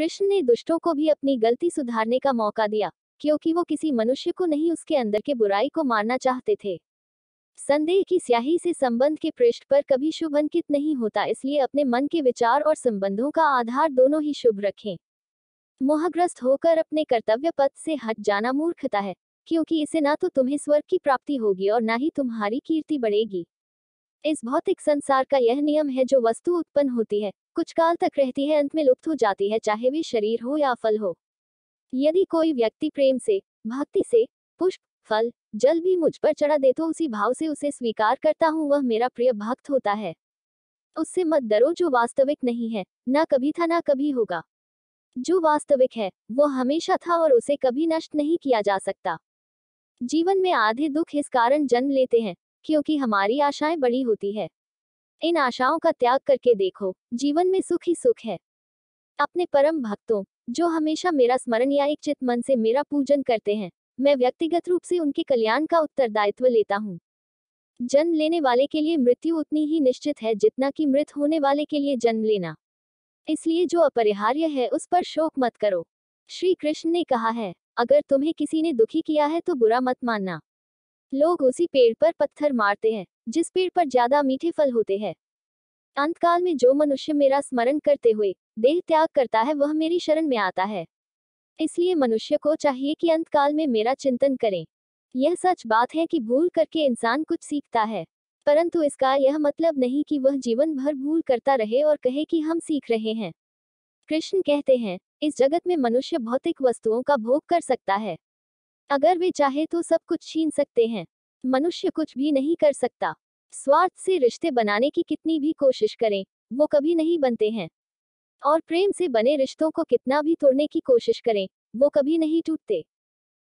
कृष्ण ने दुष्टों को भी अपनी गलती सुधारने का मौका दिया क्योंकि वो किसी मनुष्य को नहीं उसके अंदर के बुराई को मारना चाहते थे संदेह की स्याही से संबंध के पृष्ठ पर कभी शुभ अंकित नहीं होता इसलिए अपने मन के विचार और संबंधों का आधार दोनों ही शुभ रखें मोहग्रस्त होकर अपने कर्तव्य पथ से हट जाना मूर्खता है क्योंकि इसे ना तो तुम्हें स्वर्ग की प्राप्ति होगी और ना ही तुम्हारी कीर्ति बढ़ेगी इस भौतिक संसार का यह नियम है जो वस्तु उत्पन्न होती है कुछ काल तक रहती है अंत में लुप्त हो जाती है चाहे वे शरीर हो या फल हो यदि कोई व्यक्ति प्रेम से भक्ति से पुष्प फल जल भी मुझ पर चढ़ा दे तो उसी भाव से उसे स्वीकार करता हूँ वह मेरा प्रिय भक्त होता है उससे मत डरो जो वास्तविक नहीं है ना कभी था ना कभी होगा जो वास्तविक है वो हमेशा था और उसे कभी नष्ट नहीं किया जा सकता जीवन में आधे दुख इस कारण जन्म लेते हैं क्योंकि हमारी आशाएं बड़ी होती है इन आशाओं का त्याग करके देखो जीवन में सुख ही सुख है अपने परम भक्तों जो हमेशा मेरा स्मरण या एक चित मन से मेरा पूजन करते हैं मैं व्यक्तिगत रूप से उनके कल्याण का उत्तरदायित्व लेता हूँ जन्म लेने वाले के लिए मृत्यु उतनी ही निश्चित है जितना कि मृत होने वाले के लिए जन्म लेना इसलिए जो अपरिहार्य है उस पर शोक मत करो श्री कृष्ण ने कहा है अगर तुम्हें किसी ने दुखी किया है तो बुरा मत मानना लोग उसी पेड़ पर पत्थर मारते हैं जिस पेड़ पर ज्यादा मीठे फल होते हैं अंतकाल में जो मनुष्य मेरा स्मरण करते हुए देह त्याग करता है वह मेरी शरण में आता है इसलिए मनुष्य को चाहिए कि अंतकाल में मेरा चिंतन करें यह सच बात है कि भूल करके इंसान कुछ सीखता है परंतु इसका यह मतलब नहीं कि वह जीवन भर भूल करता रहे और कहे कि हम सीख रहे हैं कृष्ण कहते हैं इस जगत में मनुष्य भौतिक वस्तुओं का भोग कर सकता है अगर वे चाहे तो सब कुछ छीन सकते हैं मनुष्य कुछ भी नहीं कर सकता स्वार्थ से रिश्ते बनाने की कितनी भी कोशिश करें वो कभी नहीं बनते हैं और प्रेम से बने रिश्तों को कितना भी तोड़ने की कोशिश करें वो कभी नहीं टूटते